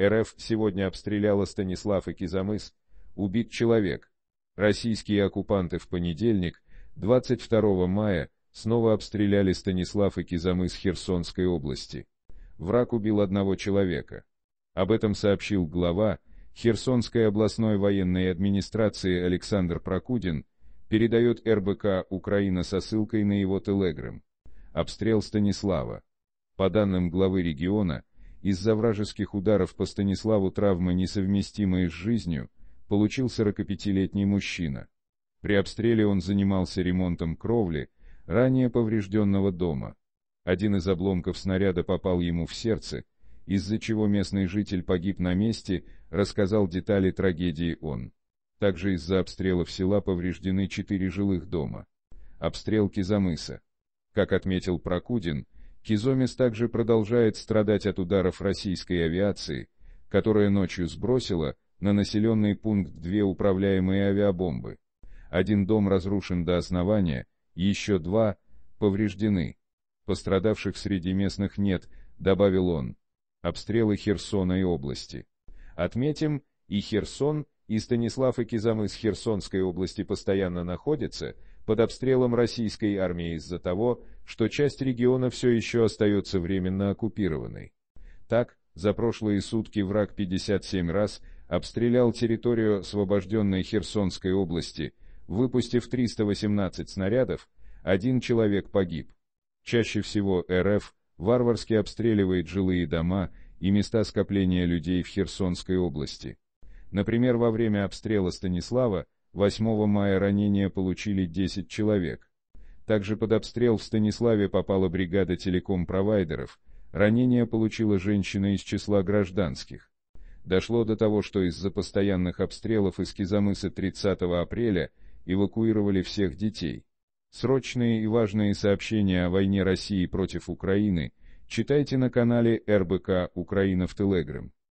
РФ сегодня обстреляла Станислав и Кизамыс, убит человек. Российские оккупанты в понедельник, 22 мая, снова обстреляли Станислав и Кизамыс Херсонской области. Враг убил одного человека. Об этом сообщил глава Херсонской областной военной администрации Александр Прокудин, передает РБК «Украина» со ссылкой на его телеграм. Обстрел Станислава. По данным главы региона, из-за вражеских ударов по Станиславу травмы, несовместимые с жизнью, получил 45-летний мужчина. При обстреле он занимался ремонтом кровли, ранее поврежденного дома. Один из обломков снаряда попал ему в сердце, из-за чего местный житель погиб на месте, рассказал детали трагедии он. Также из-за обстрелов села повреждены четыре жилых дома. Обстрел Кизамыса. Как отметил Прокудин, Кизомис также продолжает страдать от ударов российской авиации, которая ночью сбросила на населенный пункт две управляемые авиабомбы. Один дом разрушен до основания, еще два повреждены. Пострадавших среди местных нет, добавил он. Обстрелы Херсона и области. Отметим, и Херсон, и Станислав Экизам из Херсонской области постоянно находятся под обстрелом российской армии из-за того, что часть региона все еще остается временно оккупированной. Так, за прошлые сутки враг 57 раз обстрелял территорию освобожденной Херсонской области, выпустив 318 снарядов, один человек погиб. Чаще всего РФ варварски обстреливает жилые дома и места скопления людей в Херсонской области. Например, во время обстрела Станислава 8 мая ранения получили 10 человек. Также под обстрел в Станиславе попала бригада телеком-провайдеров. ранения получила женщина из числа гражданских. Дошло до того, что из-за постоянных обстрелов из Кизамыса 30 апреля эвакуировали всех детей. Срочные и важные сообщения о войне России против Украины читайте на канале РБК «Украина в Телеграм».